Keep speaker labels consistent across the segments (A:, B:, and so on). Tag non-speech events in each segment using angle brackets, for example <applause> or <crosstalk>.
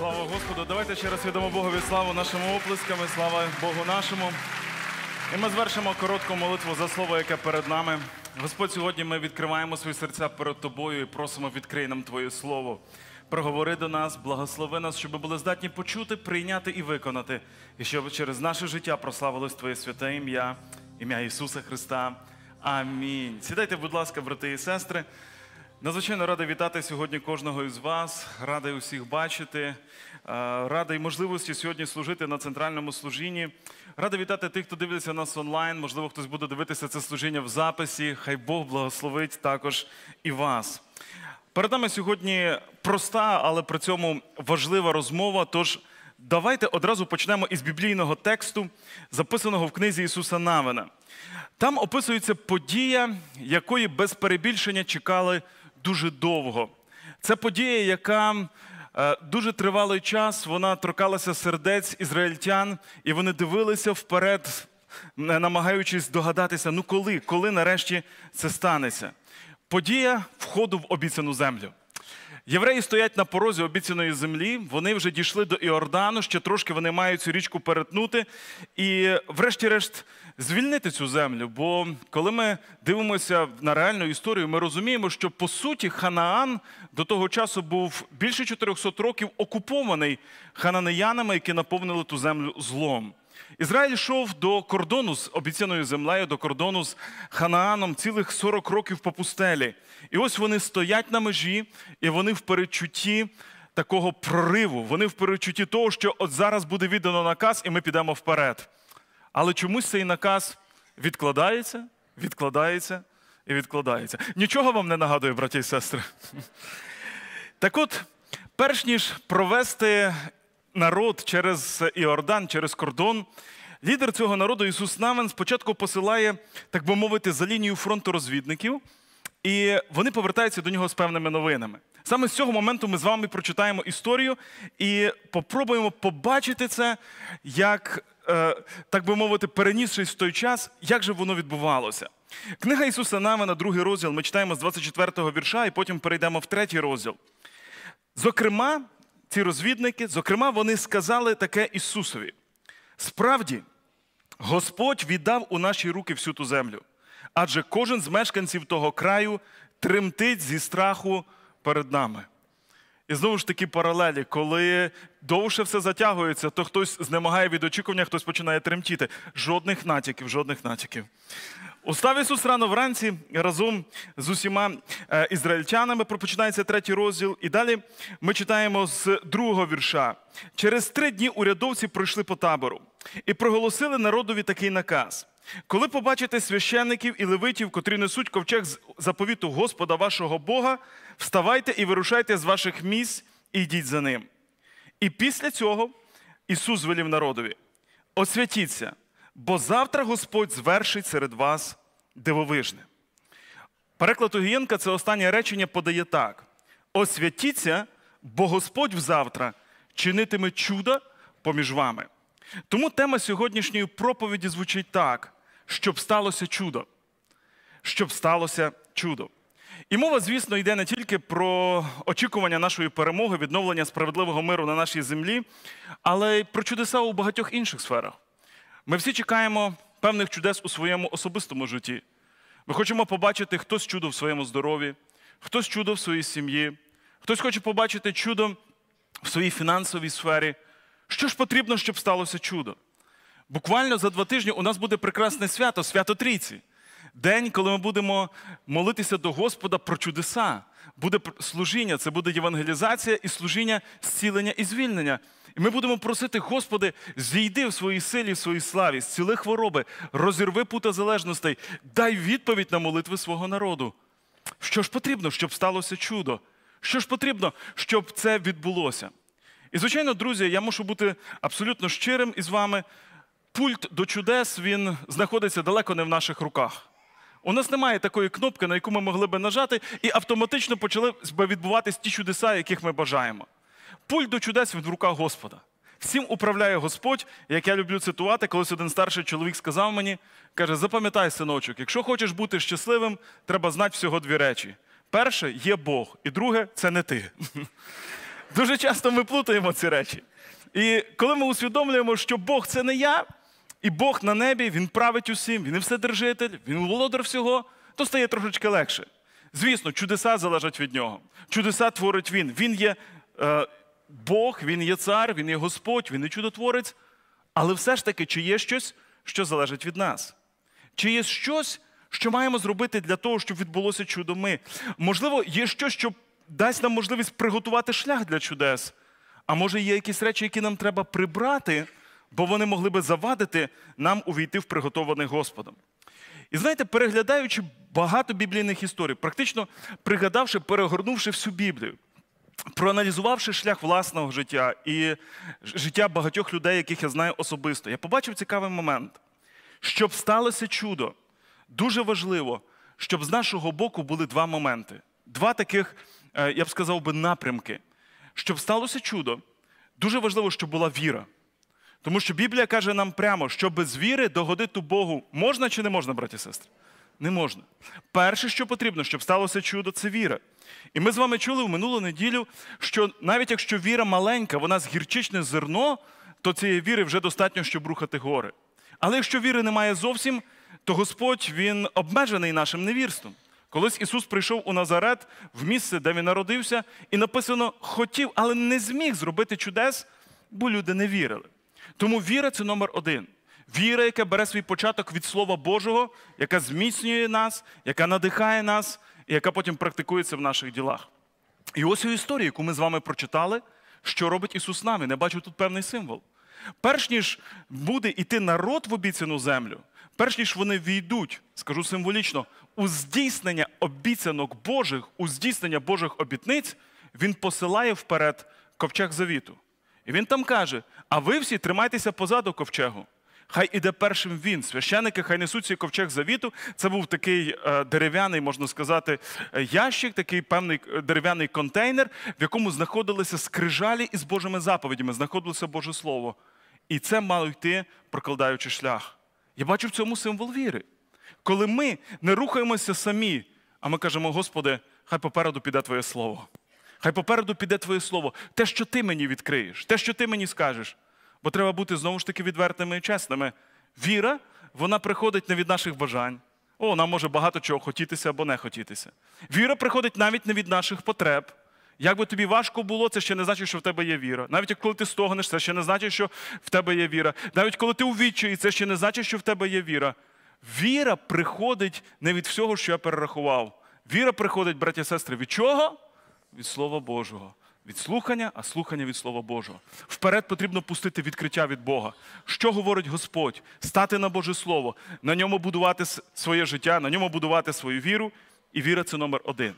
A: Слава Господу! Давайте ще раз віддамо Богові славу нашими оплесками, слава Богу нашому. І ми звершимо коротку молитву за слово, яке перед нами. Господь, сьогодні ми відкриваємо свої серця перед тобою і просимо, відкрий нам Твоє Слово. Проговори до нас, благослови нас, щоб ми були здатні почути, прийняти і виконати, і щоб через наше життя прославилось Твоє святе ім'я, ім'я Ісуса Христа. Амінь. Сідайте, будь ласка, брати і сестри. Надзвичайно радий вітати сьогодні кожного із вас, радий усіх бачити, е, радий можливості сьогодні служити на центральному служінні. Радий вітати тих, хто дивиться нас онлайн. Можливо, хтось буде дивитися це служіння в записі. Хай Бог благословить також і вас. Перед нами сьогодні проста, але при цьому важлива розмова. Тож давайте одразу почнемо із біблійного тексту, записаного в книзі Ісуса Навина. Там описується подія, якої без перебільшення чекали дуже довго. Це подія, яка е, дуже тривалий час вона торкалася сердець ізраїльтян, і вони дивилися вперед, е, намагаючись догадатися, ну коли, коли нарешті це станеться. Подія входу в обіцяну землю. Євреї стоять на порозі обіцяної землі, вони вже дійшли до Іордану, ще трошки вони мають цю річку перетнути і, врешті-решт, звільнити цю землю. Бо коли ми дивимося на реальну історію, ми розуміємо, що по суті Ханаан до того часу був більше 400 років окупований хананеянами, які наповнили ту землю злом. Ізраїль йшов до кордону з обіцяною землею, до кордону з Ханааном цілих 40 років по пустелі. І ось вони стоять на межі, і вони в перечутті такого прориву, вони в перечутті того, що от зараз буде віддано наказ, і ми підемо вперед. Але чомусь цей наказ відкладається, відкладається і відкладається. Нічого вам не нагадує, браті і сестри. Так от, перш ніж провести народ через Іордан, через кордон. Лідер цього народу Ісус Навин спочатку посилає, так би мовити, за лінію фронту розвідників, і вони повертаються до нього з певними новинами. Саме з цього моменту ми з вами прочитаємо історію і попробуємо побачити це, як, е, так би мовити, перенісшись в той час, як же воно відбувалося. Книга Ісуса Навина, другий розділ, ми читаємо з 24 го вірша, і потім перейдемо в третій розділ. Зокрема, ці розвідники, зокрема, вони сказали таке Ісусові: справді, Господь віддав у наші руки всю ту землю, адже кожен з мешканців того краю тремтить зі страху перед нами. І знову ж такі паралелі, коли довше все затягується, то хтось знемагає від очікування, хтось починає тремтіти. Жодних натяків, жодних натяків. Устав Ісус рано вранці разом з усіма е, ізраїльтянами пропочинається третій розділ. І далі ми читаємо з другого вірша. Через три дні урядовці пройшли по табору і проголосили народові такий наказ: коли побачите священників і левитів, котрі несуть ковчег з заповіту Господа вашого Бога, вставайте і вирушайте з ваших місць і йдіть за ним. І після цього Ісус велів народові: освятіться бо завтра Господь звершить серед вас дивовижне. Переклад Огієнка це останнє речення подає так: освятіться, бо Господь взавтра чинитиме чудо поміж вами. Тому тема сьогоднішньої проповіді звучить так, щоб сталося чудо. Щоб сталося чудо. І мова, звісно, йде не тільки про очікування нашої перемоги, відновлення справедливого миру на нашій землі, але й про чудеса у багатьох інших сферах. Ми всі чекаємо певних чудес у своєму особистому житті. Ми хочемо побачити хтось чудо в своєму здоров'ї, хтось чудо в своїй сім'ї, хтось хоче побачити чудо в своїй фінансовій сфері. Що ж потрібно, щоб сталося чудо? Буквально за два тижні у нас буде прекрасне свято, свято Трійці. День, коли ми будемо молитися до Господа про чудеса, буде служіння, це буде євангелізація і служіння зцілення і звільнення. І ми будемо просити, Господи, зійди в своїй силі, в своїй славі, зціли хвороби, розірви пута залежностей, дай відповідь на молитви свого народу. Що ж потрібно, щоб сталося чудо? Що ж потрібно, щоб це відбулося? І, звичайно, друзі, я мушу бути абсолютно щирим із вами. Пульт до чудес він знаходиться далеко не в наших руках. У нас немає такої кнопки, на яку ми могли би нажати, і автоматично почали б відбуватись ті чудеса, яких ми бажаємо пульт до чудес від рука Господа. Всім управляє Господь, як я люблю цитувати, колись один старший чоловік сказав мені, каже: запам'ятай, синочок, якщо хочеш бути щасливим, треба знати всього дві речі: перше є Бог, і друге це не ти. <laughs> Дуже часто ми плутаємо ці речі. І коли ми усвідомлюємо, що Бог це не я, і Бог на небі, Він править усім, він і вседержитель, він володар всього, то стає трошечки легше. Звісно, чудеса залежать від нього. Чудеса творить він. Він є. Е, Бог, Він є цар, Він є Господь, Він є чудотворець, але все ж таки, чи є щось, що залежить від нас? Чи є щось, що маємо зробити для того, щоб відбулося чудо ми? Можливо, є щось, що дасть нам можливість приготувати шлях для чудес, а може є якісь речі, які нам треба прибрати, бо вони могли би завадити нам увійти в приготований Господом. І знаєте, переглядаючи багато біблійних історій, практично пригадавши, перегорнувши всю Біблію проаналізувавши шлях власного життя і життя багатьох людей, яких я знаю особисто, я побачив цікавий момент. Щоб сталося чудо, дуже важливо, щоб з нашого боку були два моменти, два таких, е, я б сказав би, напрямки. Щоб сталося чудо, дуже важливо, щоб була віра. Тому що Біблія каже нам прямо, що без віри догодити Богу можна чи не можна, браті і сестри? не можна. Перше, що потрібно, щоб сталося чудо, це віра. І ми з вами чули в минулу неділю, що навіть якщо віра маленька, вона з гірчичне зерно, то цієї віри вже достатньо, щоб рухати гори. Але якщо віри немає зовсім, то Господь він обмежений нашим невірством. Колись Ісус прийшов у Назарет в місце, де він народився, і написано хотів, але не зміг зробити чудес, бо люди не вірили. Тому віра це номер один віра, яка бере свій початок від Слова Божого, яка зміцнює нас, яка надихає нас, і яка потім практикується в наших ділах. І ось у історії, яку ми з вами прочитали, що робить Ісус нами. Не бачу тут певний символ. Перш ніж буде йти народ в обіцяну землю, перш ніж вони війдуть, скажу символічно, у здійснення обіцянок Божих, у здійснення Божих обітниць, Він посилає вперед ковчег завіту. І він там каже: а ви всі тримайтеся позаду ковчегу хай іде першим він. Священики, хай несуть свій ковчег завіту. Це був такий е, дерев'яний, можна сказати, е, ящик, такий певний е, дерев'яний контейнер, в якому знаходилися скрижалі із Божими заповідями, знаходилося Боже Слово. І це мало йти, прокладаючи шлях. Я бачу в цьому символ віри. Коли ми не рухаємося самі, а ми кажемо, Господи, хай попереду піде Твоє Слово. Хай попереду піде Твоє Слово, те, що ти мені відкриєш, те, що ти мені скажеш. Бо треба бути знову ж таки відвертими і чесними. Віра, вона приходить не від наших бажань. О, нам може багато чого хотітися або не хотітися. Віра приходить навіть не від наших потреб. Як би тобі важко було, це ще не значить, що в тебе є віра. Навіть коли ти стогнеш, це ще не значить, що в тебе є віра. Навіть коли ти у відчаї, це ще не значить, що в тебе є віра. Віра приходить не від всього, що я перерахував. Віра приходить, браті і сестри, від чого? Від Слова Божого від слухання, а слухання від Слова Божого. Вперед потрібно пустити відкриття від Бога. Що говорить Господь? Стати на Боже Слово, на ньому будувати своє життя, на ньому будувати свою віру. І віра це номер один.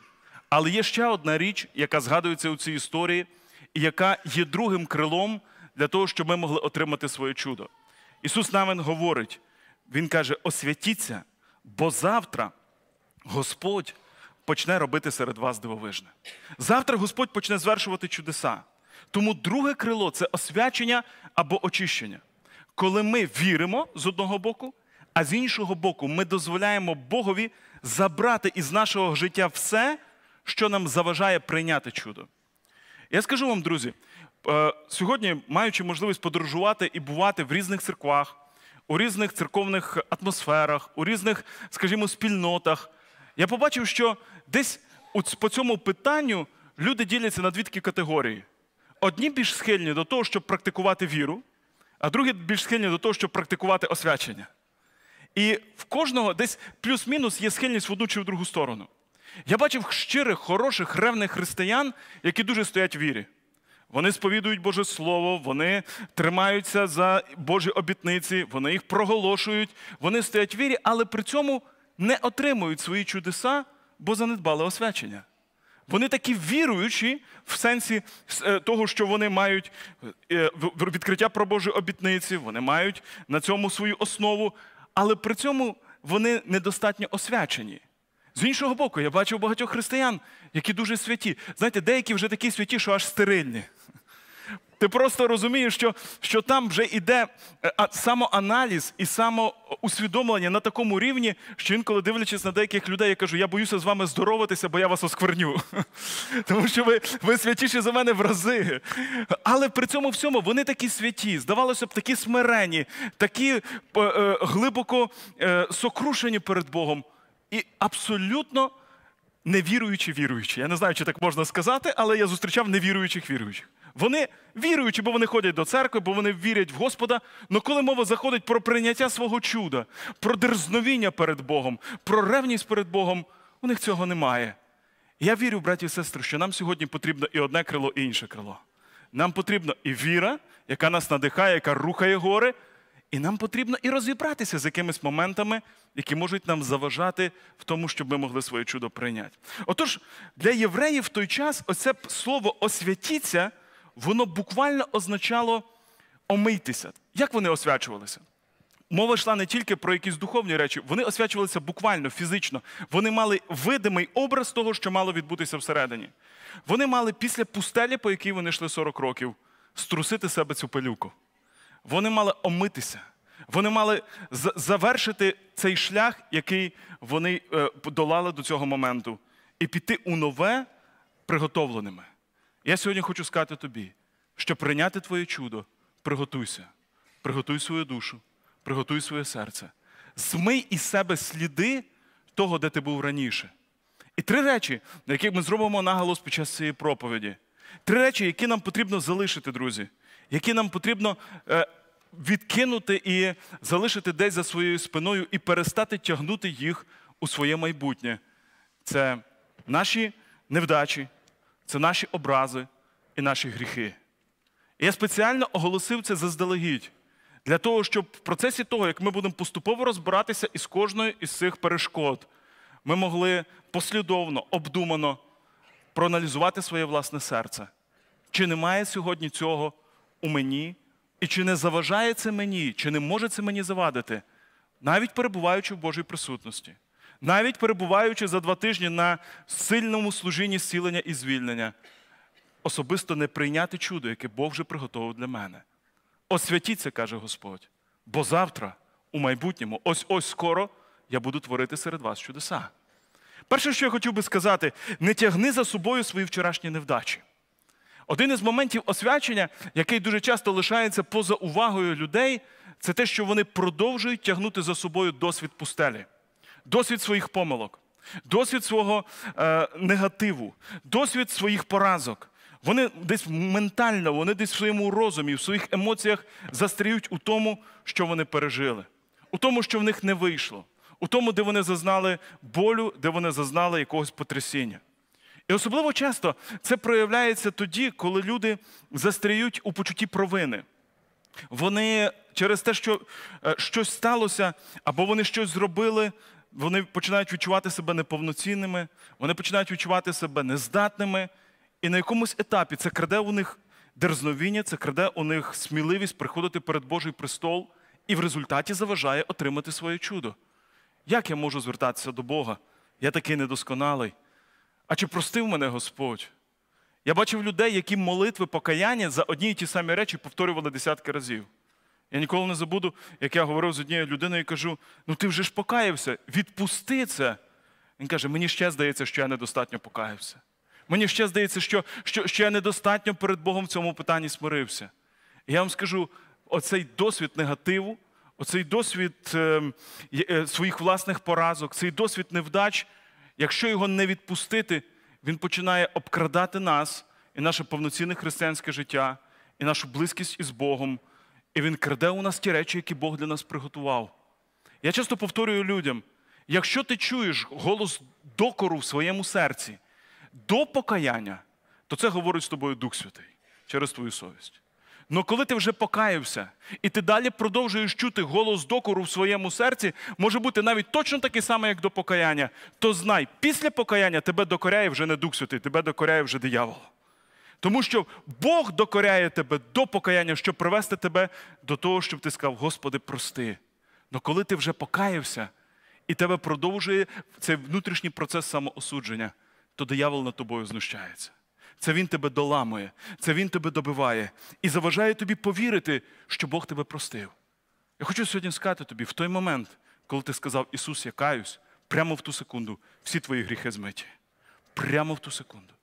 A: Але є ще одна річ, яка згадується у цій історії, і яка є другим крилом для того, щоб ми могли отримати своє чудо. Ісус Навин говорить, Він каже: освятіться, бо завтра Господь почне робити серед вас дивовижне. Завтра Господь почне звершувати чудеса. Тому друге крило це освячення або очищення. Коли ми віримо з одного боку, а з іншого боку, ми дозволяємо Богові забрати із нашого життя все, що нам заважає прийняти чудо. Я скажу вам, друзі, е, сьогодні, маючи можливість подорожувати і бувати в різних церквах, у різних церковних атмосферах, у різних, скажімо, спільнотах, я побачив, що Десь по цьому питанню люди діляться на дві такі категорії: одні більш схильні до того, щоб практикувати віру, а другі більш схильні до того, щоб практикувати освячення. І в кожного десь плюс-мінус є схильність в одну чи в другу сторону. Я бачив щирих, хороших, ревних християн, які дуже стоять в вірі. Вони сповідують Боже Слово, вони тримаються за Божі обітниці, вони їх проголошують, вони стоять в вірі, але при цьому не отримують свої чудеса, бо занедбали освячення. Вони такі віруючі в сенсі е, того, що вони мають е, відкриття про Божі обітниці, вони мають на цьому свою основу, але при цьому вони недостатньо освячені. З іншого боку, я бачив багатьох християн, які дуже святі. Знаєте, деякі вже такі святі, що аж стерильні. Ти просто розумієш, що що там вже йде е, самоаналіз і самоусвідомлення на такому рівні, що інколи дивлячись на деяких людей, я кажу, я боюся з вами здороватися, бо я вас оскверню. <laughs> Тому що ви ви святіші за мене в рази. Але при цьому всьому вони такі святі, здавалося б, такі смирені, такі е, е, глибоко сокрушені перед Богом. І абсолютно невіруючі віруючі. Я не знаю, чи так можна сказати, але я зустрічав невіруючих віруючих. Вони віруючі, бо вони ходять до церкви, бо вони вірять в Господа. Але коли мова заходить про прийняття свого чуда, про дерзновіння перед Богом, про ревність перед Богом, у них цього немає. Я вірю, браті і сестри, що нам сьогодні потрібно і одне крило, і інше крило. Нам потрібна і віра, яка нас надихає, яка рухає гори. І нам потрібно і розібратися з якимись моментами, які можуть нам заважати в тому, щоб ми могли своє чудо прийняти. Отож, для євреїв в той час оце слово освятіться, воно буквально означало омитися. Як вони освячувалися? Мова йшла не тільки про якісь духовні речі, вони освячувалися буквально, фізично. Вони мали видимий образ того, що мало відбутися всередині. Вони мали після пустелі, по якій вони йшли 40 років, струсити себе цю пилюку. Вони мали омитися, вони мали завершити цей шлях, який вони е, долали до цього моменту, і піти у нове приготовленими. Я сьогодні хочу сказати тобі, щоб прийняти твоє чудо, приготуйся, приготуй свою душу, приготуй своє серце, змий із себе сліди того, де ти був раніше. І три речі, на яких ми зробимо наголос під час цієї проповіді. Три речі, які нам потрібно залишити, друзі які нам потрібно е, відкинути і залишити десь за своєю спиною і перестати тягнути їх у своє майбутнє. Це наші невдачі, це наші образи і наші гріхи. І я спеціально оголосив це заздалегідь. Для того, щоб в процесі того, як ми будемо поступово розбиратися із кожною із цих перешкод, ми могли послідовно, обдумано проаналізувати своє власне серце. Чи немає сьогодні цього у мені, і чи не заважає це мені, чи не може це мені завадити, навіть перебуваючи в Божій присутності, навіть перебуваючи за два тижні на сильному служінні зцілення і звільнення, особисто не прийняти чудо, яке Бог вже приготовив для мене. Освятіться, каже Господь, бо завтра, у майбутньому, ось ось скоро я буду творити серед вас чудеса. Перше, що я хотів би сказати, не тягни за собою свої вчорашні невдачі. Один із моментів освячення, який дуже часто лишається поза увагою людей, це те, що вони продовжують тягнути за собою досвід пустелі, досвід своїх помилок, досвід свого е, негативу, досвід своїх поразок. Вони десь ментально, вони десь в своєму розумі, в своїх емоціях застріють у тому, що вони пережили, у тому, що в них не вийшло, у тому, де вони зазнали болю, де вони зазнали якогось потрясіння. І особливо часто це проявляється тоді, коли люди застряють у почутті провини. Вони через те, що е, щось сталося, або вони щось зробили, вони починають відчувати себе неповноцінними, вони починають відчувати себе нездатними. І на якомусь етапі це краде у них дерзновіння, це краде у них сміливість приходити перед Божий престол і в результаті заважає отримати своє чудо. Як я можу звертатися до Бога? Я такий недосконалий. А чи простив мене Господь? Я бачив людей, які молитви покаяння за одні і ті самі речі повторювали десятки разів. Я ніколи не забуду, як я говорив з однією людиною і кажу: ну ти вже ж покаявся, відпусти це. Він каже: мені ще здається, що я недостатньо покаявся. Мені ще здається, що, що, що я недостатньо перед Богом в цьому питанні смирився. І я вам скажу: оцей досвід негативу, оцей досвід е, е, своїх власних поразок, цей досвід невдач якщо його не відпустити, він починає обкрадати нас і наше повноцінне християнське життя, і нашу близькість із Богом. І він краде у нас ті речі, які Бог для нас приготував. Я часто повторюю людям: якщо ти чуєш голос докору в своєму серці до покаяння, то це говорить з тобою Дух Святий через твою совість. Но коли ти вже покаявся, і ти далі продовжуєш чути голос докору в своєму серці, може бути навіть точно такий самий, як до покаяння, то знай, після покаяння тебе докоряє вже не Дух Святий, тебе докоряє вже диявол. Тому що Бог докоряє тебе до покаяння, щоб привести тебе до того, щоб ти сказав, Господи, прости. Но коли ти вже покаявся і тебе продовжує цей внутрішній процес самоосудження, то диявол над тобою знущається це Він тебе доламує, це Він тебе добиває і заважає тобі повірити, що Бог тебе простив. Я хочу сьогодні сказати тобі, в той момент, коли ти сказав Ісус, я каюсь, прямо в ту секунду всі твої гріхи змиті. Прямо в ту секунду.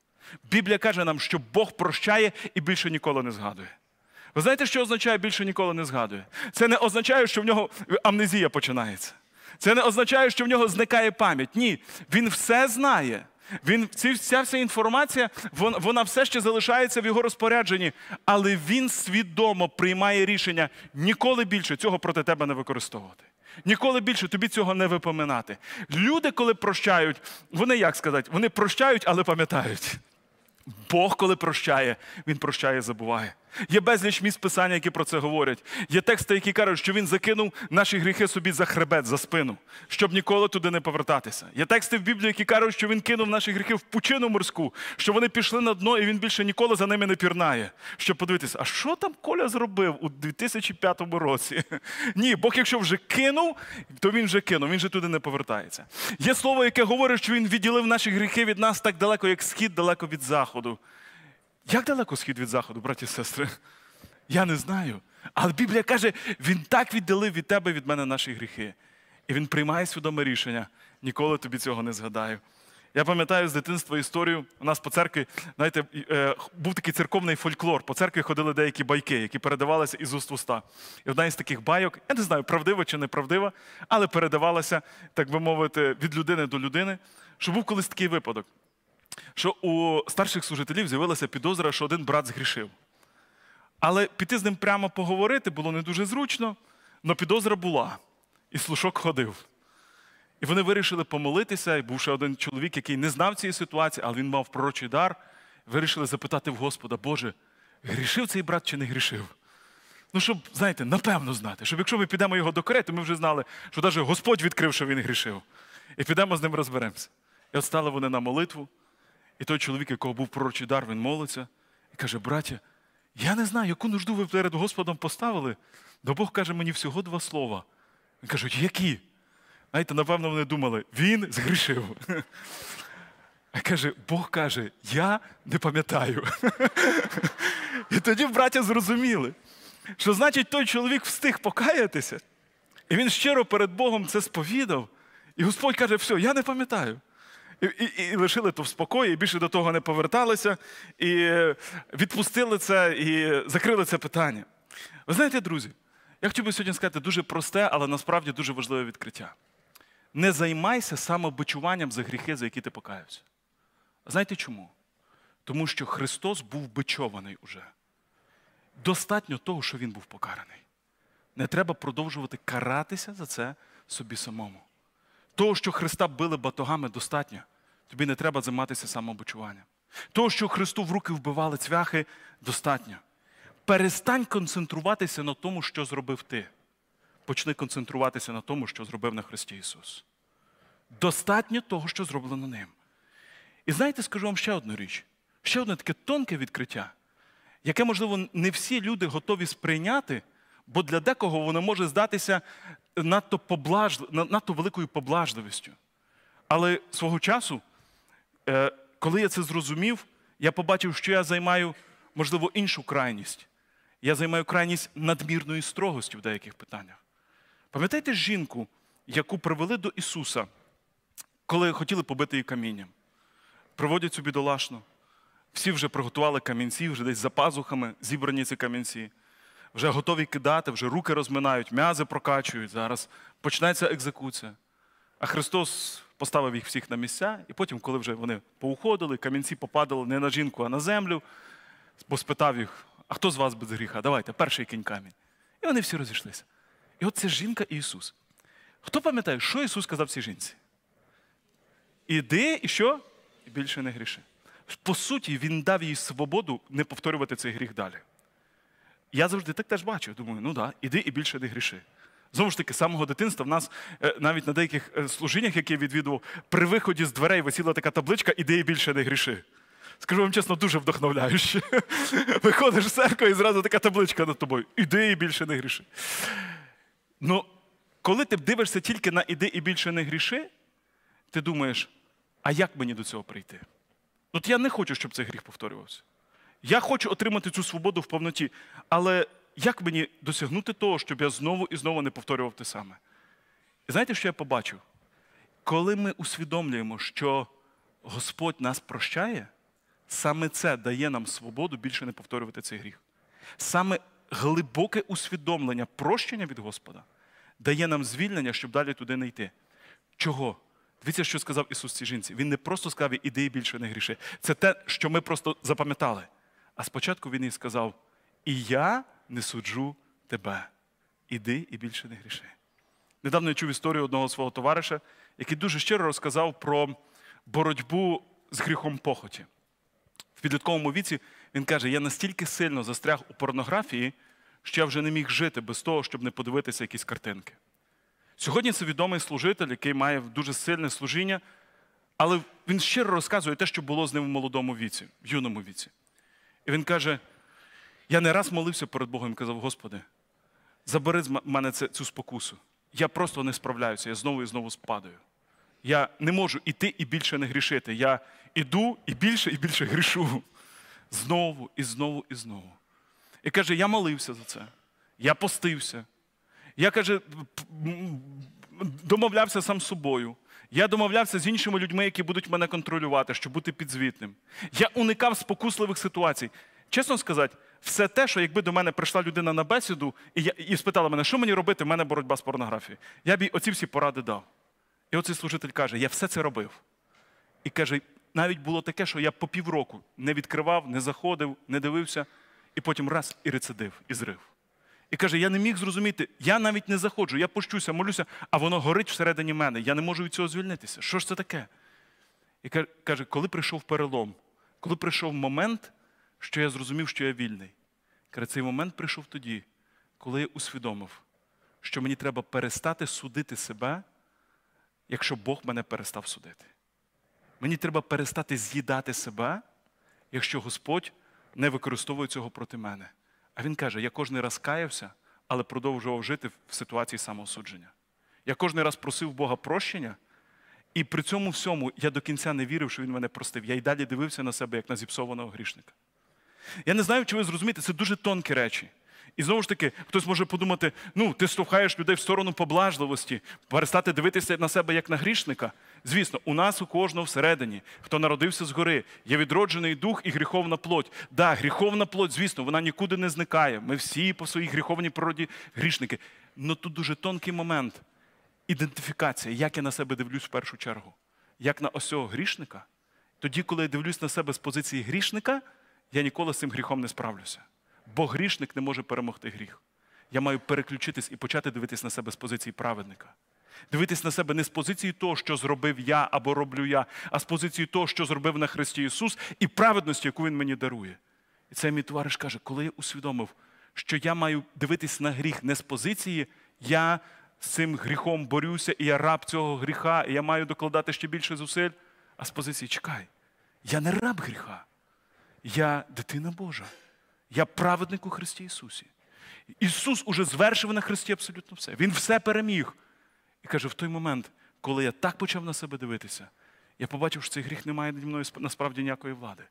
A: Біблія каже нам, що Бог прощає і більше ніколи не згадує. Ви знаєте, що означає більше ніколи не згадує? Це не означає, що в нього амнезія починається. Це не означає, що в нього зникає пам'ять. Ні, він все знає. Він, Ця вся інформація, вона все ще залишається в його розпорядженні, але він свідомо приймає рішення ніколи більше цього проти тебе не використовувати. Ніколи більше тобі цього не випоминати. Люди, коли прощають, вони як сказати, вони прощають, але пам'ятають. Бог, коли прощає, Він прощає, забуває. Є безліч міст писання, які про це говорять. Є тексти, які кажуть, що він закинув наші гріхи собі за хребет, за спину, щоб ніколи туди не повертатися. Є тексти в Біблії, які кажуть, що він кинув наші гріхи в пучину морську, що вони пішли на дно, і він більше ніколи за ними не пірнає. Щоб подивитися, а що там Коля зробив у 2005 році? <laughs> Ні, Бог, якщо вже кинув, то він вже кинув, він вже туди не повертається. Є слово, яке говорить, що він відділив наші гріхи від нас так далеко, як схід, далеко від заходу. Як далеко схід від заходу, браті і сестри? Я не знаю. Але Біблія каже, Він так віддалив від тебе, від мене наші гріхи. І він приймає свідоме рішення. Ніколи тобі цього не згадаю. Я пам'ятаю з дитинства історію. У нас по церкві, знаєте, е, був такий церковний фольклор. По церкві ходили деякі байки, які передавалися із уст в уста. І одна із таких байок, я не знаю, правдива чи неправдива, але передавалася, так би мовити, від людини до людини. Що був колись такий випадок що у старших служителів з'явилася підозра, що один брат згрішив. Але піти з ним прямо поговорити було не дуже зручно, але підозра була, і слушок ходив. І вони вирішили помолитися, і був ще один чоловік, який не знав цієї ситуації, але він мав пророчий дар. Вирішили запитати в Господа, Боже, грішив цей брат чи не грішив? Ну, щоб, знаєте, напевно знати, щоб якщо ми підемо його докорити, ми вже знали, що навіть Господь відкрив, що він грішив. І підемо з ним розберемося. І от стали вони на молитву. І той чоловік, якого був пророчий дар, він молиться і каже: браття, я не знаю, яку нужду ви перед Господом поставили, бо Бог каже мені всього два слова. Він каже, які? Знаєте, напевно, вони думали, він згрішив. А каже, Бог каже, я не пам'ятаю. І тоді браття зрозуміли, що значить, той чоловік встиг покаятися, і він щиро перед Богом це сповідав. І Господь каже, все, я не пам'ятаю і, і, і лишили то в спокої, і більше до того не поверталися, і відпустили це, і закрили це питання. Ви знаєте, друзі, я хотів би сьогодні сказати дуже просте, але насправді дуже важливе відкриття. Не займайся самобичуванням за гріхи, за які ти покаявся. Знаєте чому? Тому що Христос був бичований уже. Достатньо того, що Він був покараний. Не треба продовжувати каратися за це собі самому. Того, що Христа били батогами, достатньо. Тобі не треба займатися самобочуванням. Того, що Христу в руки вбивали цвяхи, достатньо. Перестань концентруватися на тому, що зробив ти. Почни концентруватися на тому, що зробив на Христі Ісус. Достатньо того, що зроблено ним. І знаєте, скажу вам ще одну річ, ще одне таке тонке відкриття, яке, можливо, не всі люди готові сприйняти бо для декого воно може здатися надто поблаж... надто великою поблажливістю. Але свого часу, е, коли я це зрозумів, я побачив, що я займаю, можливо, іншу крайність. Я займаю крайність надмірної строгості в деяких питаннях. Пам'ятаєте жінку, яку привели до Ісуса, коли хотіли побити її камінням? проводять цю бідолашну. Всі вже приготували камінці, вже десь за пазухами зібрані ці камінці вже готові кидати, вже руки розминають, м'язи прокачують зараз. Почнеться екзекуція. А Христос поставив їх всіх на місця, і потім, коли вже вони поуходили, камінці попадали не на жінку, а на землю, бо спитав їх: а хто з вас без гріха? Давайте, перший кінь камінь. І вони всі розійшлися. І от це жінка і Ісус. Хто пам'ятає, що Ісус сказав цій жінці? Іди і що? І більше не гріши. По суті, Він дав їй свободу не повторювати цей гріх далі. Я завжди так теж бачив. Думаю, ну да, іди і більше не гріши. Знову ж таки, з самого дитинства в нас е, навіть на деяких е, служіннях, які я відвідував, при виході з дверей висіла така табличка Іди і більше не гріши. Скажу вам чесно, дуже вдохновляюще. <laughs> Виходиш з церкви і зразу така табличка над тобою. Іди і більше не гріши. Ну, коли ти дивишся тільки на іди і більше не гріши, ти думаєш, а як мені до цього прийти? От я не хочу, щоб цей гріх повторювався. Я хочу отримати цю свободу в повноті, але як мені досягнути того, щоб я знову і знову не повторював те саме? І знаєте, що я побачив? Коли ми усвідомлюємо, що Господь нас прощає, саме це дає нам свободу більше не повторювати цей гріх. Саме глибоке усвідомлення прощення від Господа дає нам звільнення, щоб далі туди не йти. Чого? Дивіться, що сказав Ісус цій жінці. Він не просто сказав, іди і більше не гріши. Це те, що ми просто запам'ятали. А спочатку він їй сказав: І я не суджу тебе. Іди і більше не гріши. Недавно я чув історію одного свого товариша, який дуже щиро розказав про боротьбу з гріхом похоті. В підлітковому віці він каже: я настільки сильно застряг у порнографії, що я вже не міг жити без того, щоб не подивитися якісь картинки. Сьогодні це відомий служитель, який має дуже сильне служіння, але він щиро розказує те, що було з ним в молодому віці, в юному віці. І він каже: я не раз молився перед Богом і казав, Господи, забери з мене цю спокусу. Я просто не справляюся, я знову і знову спадаю. Я не можу іти і більше не грішити. Я іду і більше і більше грішу. Знову і знову і знову. І каже, я молився за це. Я постився. Я каже, домовлявся сам з собою. Я домовлявся з іншими людьми, які будуть мене контролювати, щоб бути підзвітним. Я уникав спокусливих ситуацій. Чесно сказати, все те, що якби до мене прийшла людина на бесіду і я, і спитала мене, що мені робити, в мене боротьба з порнографією. Я б їй оці всі поради дав. І оцей служитель каже: я все це робив. І каже, навіть було таке, що я по півроку не відкривав, не заходив, не дивився, і потім раз і рецидив, і зрив. І каже, я не міг зрозуміти, я навіть не заходжу, я пущуся, молюся, а воно горить всередині мене. Я не можу від цього звільнитися. Що ж це таке? І каже, коли прийшов перелом, коли прийшов момент, що я зрозумів, що я вільний. Каже, цей момент прийшов тоді, коли я усвідомив, що мені треба перестати судити себе, якщо Бог мене перестав судити. Мені треба перестати з'їдати себе, якщо Господь не використовує цього проти мене. А він каже: я кожен раз каявся, але продовжував жити в ситуації самоосудження. Я кожен раз просив Бога прощення, і при цьому всьому я до кінця не вірив, що він мене простив. Я й далі дивився на себе, як на зіпсованого грішника. Я не знаю, чи ви зрозумієте, це дуже тонкі речі. І знову ж таки, хтось може подумати: ну, ти штовхаєш людей в сторону поблажливості, перестати дивитися на себе як на грішника. Звісно, у нас у кожного всередині, хто народився згори, є відроджений дух і гріховна плоть. Да, гріховна плоть, звісно, вона нікуди не зникає. Ми всі по своїй гріховній природі грішники. Але тут дуже тонкий момент ідентифікація, як я на себе дивлюсь в першу чергу, як на ось цього грішника. Тоді, коли я дивлюсь на себе з позиції грішника, я ніколи з цим гріхом не справлюся бо грішник не може перемогти гріх. Я маю переключитись і почати дивитись на себе з позиції праведника. Дивитись на себе не з позиції того, що зробив я або роблю я, а з позиції того, що зробив на Христі Ісус, і праведності, яку Він мені дарує. І цей мій товариш каже, коли я усвідомив, що я маю дивитись на гріх не з позиції я з цим гріхом борюся, і я раб цього гріха, і я маю докладати ще більше зусиль, а з позиції чекай, я не раб гріха, я дитина Божа. Я праведник у Христі Ісусі. Ісус уже звершив на Христі абсолютно все. Він все переміг. І каже, в той момент, коли я так почав на себе дивитися, я побачив, що цей гріх не має наді мною насправді ніякої влади.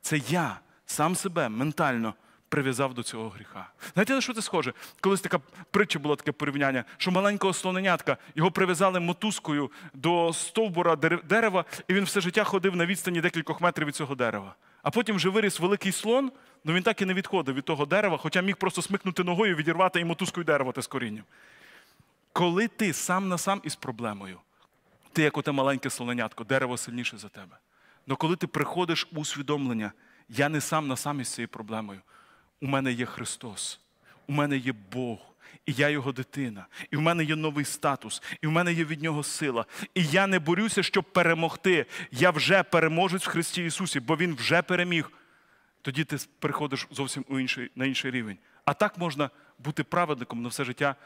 A: Це я сам себе ментально прив'язав до цього гріха. Знаєте, на що це схоже? Колись така притча була таке порівняння, що маленького слоненятка його прив'язали мотузкою до стовбура дерева, і він все життя ходив на відстані декількох метрів від цього дерева. А потім вже виріс великий слон, Ну він так і не відходив від того дерева, хоча міг просто смикнути ногою і відірвати і мотузкою дерево те з корінням. Коли ти сам на сам із проблемою, ти як оте маленьке слоненятко, дерево сильніше за тебе. Але коли ти приходиш у усвідомлення, я не сам на сам із цією проблемою, у мене є Христос, у мене є Бог. І я його дитина, і в мене є новий статус, і в мене є від нього сила. І я не борюся, щоб перемогти. Я вже переможець в Христі Ісусі, бо Він вже переміг тоді ти переходиш зовсім у інший, на інший рівень. А так можна бути праведником на все життя,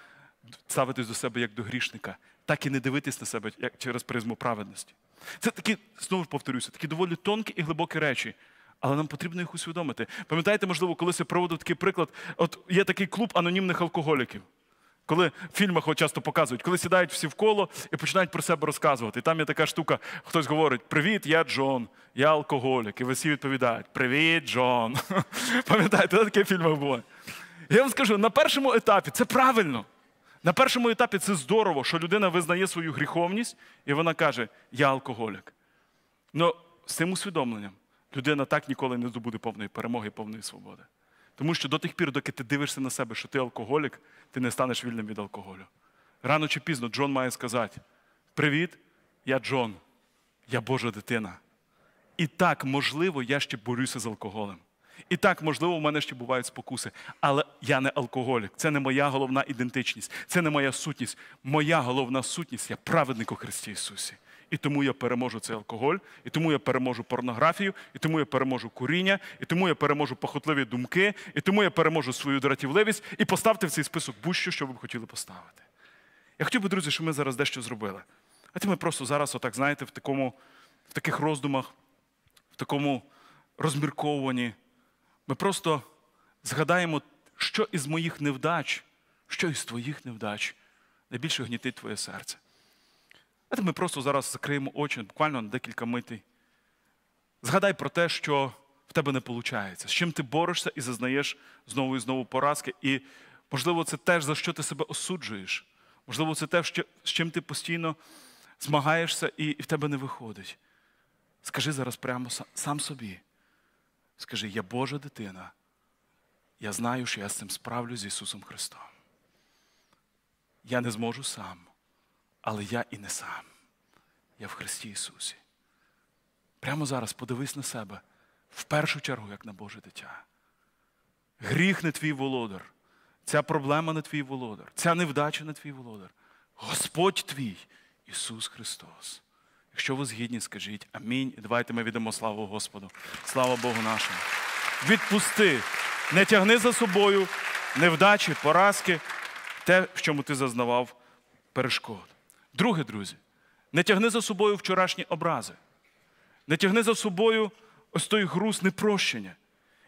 A: ставитись до себе як до грішника, так і не дивитись на себе як через призму праведності. Це такі, знову ж повторюся, такі доволі тонкі і глибокі речі. Але нам потрібно їх усвідомити. Пам'ятаєте, можливо, колись я проводив такий приклад: от є такий клуб анонімних алкоголіків коли в фільмах от часто показують, коли сідають всі в коло і починають про себе розказувати. І там є така штука, хтось говорить: Привіт, я Джон, я алкоголік. І всі відповідають: Привіт, Джон. <laughs> Пам'ятаєте, таке в фільмах буває. Я вам скажу, на першому етапі це правильно. На першому етапі це здорово, що людина визнає свою гріховність, і вона каже, я алкоголік. Але ну, з цим усвідомленням людина так ніколи не здобуде повної перемоги, повної свободи. Тому що до тих пір, доки ти дивишся на себе, що ти алкоголік, ти не станеш вільним від алкоголю. Рано чи пізно Джон має сказати: Привіт, я Джон, я Божа дитина. І так, можливо, я ще борюся з алкоголем. І так, можливо, в мене ще бувають спокуси, але я не алкоголік. Це не моя головна ідентичність, це не моя сутність. Моя головна сутність я праведник у Христі Ісусі і тому я переможу цей алкоголь, і тому я переможу порнографію, і тому я переможу куріння, і тому я переможу похотливі думки, і тому я переможу свою дратівливість і поставте в цей список будь-що, що ви б хотіли поставити. Я хотів би, друзі, щоб ми зараз дещо зробили. А ми просто зараз, отак, знаєте, в такому, в таких роздумах, в такому розмірковуванні. ми просто згадаємо, що із моїх невдач, що із твоїх невдач найбільше гнітить твоє серце. Давайте ми просто зараз закриємо очі буквально на декілька митий. Згадай про те, що в тебе не виходить, з чим ти борешся і зазнаєш знову і знову поразки. І, можливо, це теж за що ти себе осуджуєш. Можливо, це те, з чим ти постійно змагаєшся і в тебе не виходить. Скажи зараз прямо сам собі. Скажи, я Божа дитина, я знаю, що я з цим справлюсь з Ісусом Христом. Я не зможу сам але я і не сам. Я в Христі Ісусі. Прямо зараз подивись на себе в першу чергу, як на Боже дитя. Гріх не твій володар, ця проблема не твій володар, ця невдача не твій володар. Господь твій, Ісус Христос. Якщо ви згідні, скажіть амінь. І давайте ми віддамо славу Господу. Слава Богу нашому. Відпусти, не тягни за собою невдачі, поразки, те, в чому ти зазнавав перешкод. Друге, друзі, не тягни за собою вчорашні образи, не тягни за собою ось той груз непрощення.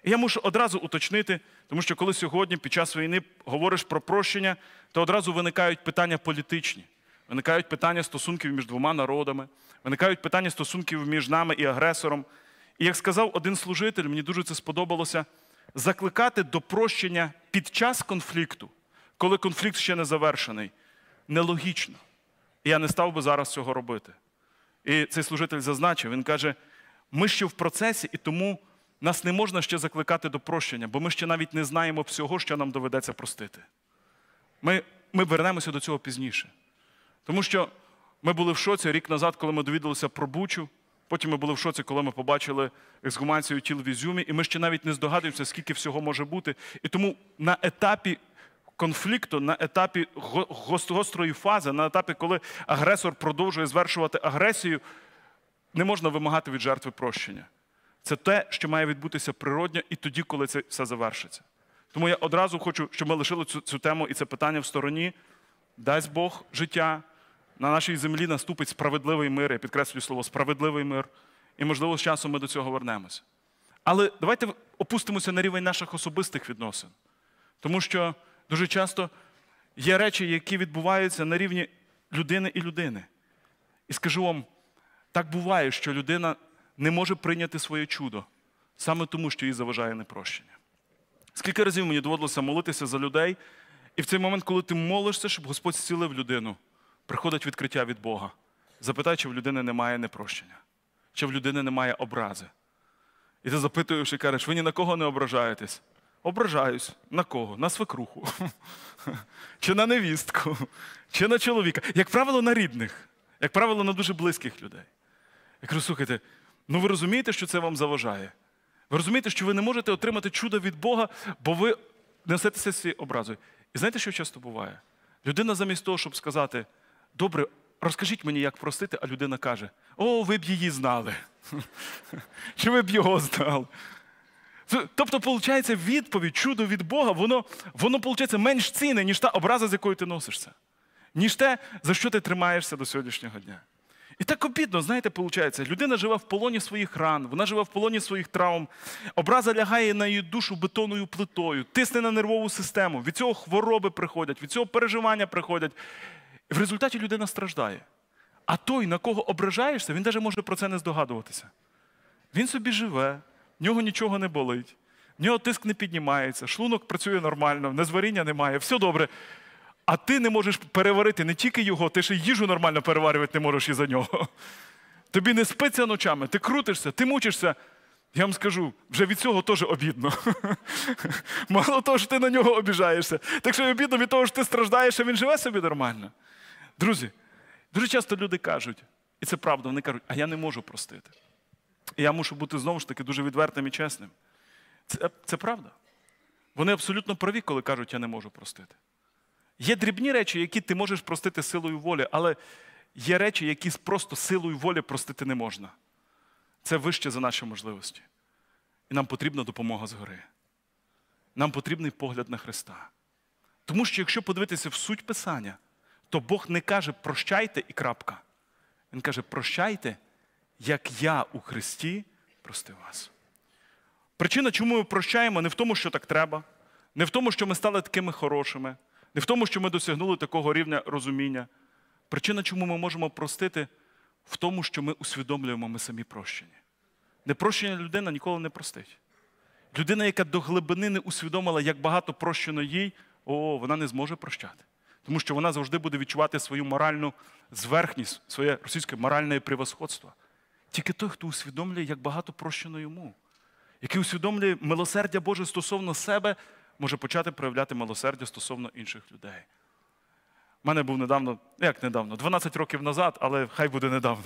A: І я мушу одразу уточнити, тому що коли сьогодні під час війни говориш про прощення, то одразу виникають питання політичні, виникають питання стосунків між двома народами, виникають питання стосунків між нами і агресором. І як сказав один служитель, мені дуже це сподобалося, закликати до прощення під час конфлікту, коли конфлікт ще не завершений, нелогічно. І я не став би зараз цього робити. І цей служитель зазначив, він каже: ми ще в процесі, і тому нас не можна ще закликати до прощення, бо ми ще навіть не знаємо всього, що нам доведеться простити. Ми, Ми вернемося до цього пізніше. Тому що ми були в шоці рік назад, коли ми довідалися про Бучу. Потім ми були в шоці, коли ми побачили ексгумацію тіл в Ізюмі, і ми ще навіть не здогадуємося, скільки всього може бути. І тому на етапі конфлікту на етапі гострої фази, на етапі, коли агресор продовжує звершувати агресію, не можна вимагати від жертви прощення. Це те, що має відбутися природньо і тоді, коли це все завершиться. Тому я одразу хочу, щоб ми лишили цю, цю тему і це питання в стороні. Дасть Бог життя. На нашій землі наступить справедливий мир, я підкреслюю слово справедливий мир. І, можливо, з часом ми до цього вернемося. Але давайте опустимося на рівень наших особистих відносин. Тому що Дуже часто є речі, які відбуваються на рівні людини і людини. І скажу вам, так буває, що людина не може прийняти своє чудо саме тому, що їй заважає непрощення. Скільки разів мені доводилося молитися за людей, і в цей момент, коли ти молишся, щоб Господь зцілив людину, приходить відкриття від Бога. Запитай, чи в людини немає непрощення, чи в людини немає образи. І ти запитуєш і кажеш, ви ні на кого не ображаєтесь ображаюсь на кого? На свекруху, <laughs> чи на невістку, чи на чоловіка. Як правило, на рідних, як правило, на дуже близьких людей. Я кажу, слухайте, ну ви розумієте, що це вам заважає? Ви розумієте, що ви не можете отримати чудо від Бога, бо ви несетеся свій образою. І знаєте, що часто буває? Людина замість того, щоб сказати, добре, розкажіть мені, як простити, а людина каже: О, ви б її знали. <laughs> Чи ви б його знали? Тобто, виходить, відповідь, чудо від Бога, воно, воно получається, менш цінне, ніж та образа, з якою ти носишся, ніж те, за що ти тримаєшся до сьогоднішнього дня. І так обідно, знаєте, виходить, людина живе в полоні своїх ран, вона живе в полоні своїх травм, образа лягає на її душу бетонною плитою, тисне на нервову систему. Від цього хвороби приходять, від цього переживання приходять. І в результаті людина страждає. А той, на кого ображаєшся, він навіть може про це не здогадуватися. Він собі живе в нього нічого не болить, в нього тиск не піднімається, шлунок працює нормально, незваріння немає, все добре. А ти не можеш переварити не тільки його, ти ще їжу нормально переварювати не можеш і за нього. Тобі не спиться ночами, ти крутишся, ти мучишся. Я вам скажу, вже від цього теж обідно. <laughs> Мало того, що ти на нього обіжаєшся. Так що й обідно від того, що ти страждаєш, а він живе собі нормально. Друзі, дуже часто люди кажуть, і це правда, вони кажуть, а я не можу простити я мушу бути знову ж таки дуже відвертим і чесним. Це, Це правда. Вони абсолютно праві, коли кажуть, я не можу простити. Є дрібні речі, які ти можеш простити силою волі, але є речі, які просто силою волі простити не можна. Це вище за наші можливості. І нам потрібна допомога згори. Нам потрібний погляд на Христа. Тому що, якщо подивитися в суть Писання, то Бог не каже прощайте і крапка. Він каже, прощайте як я у Христі простив вас. Причина, чому ми прощаємо, не в тому, що так треба, не в тому, що ми стали такими хорошими, не в тому, що ми досягнули такого рівня розуміння. Причина, чому ми можемо простити, в тому, що ми усвідомлюємо ми самі прощені. Непрощення людина ніколи не простить. Людина, яка до глибини не усвідомила, як багато прощено їй, о, вона не зможе прощати. Тому що вона завжди буде відчувати свою моральну зверхність, своє російське моральне превосходство тільки той, хто усвідомлює, як багато прощено йому, який усвідомлює милосердя Боже стосовно себе, може почати проявляти милосердя стосовно інших людей. У мене був недавно, як недавно, 12 років назад, але хай буде недавно.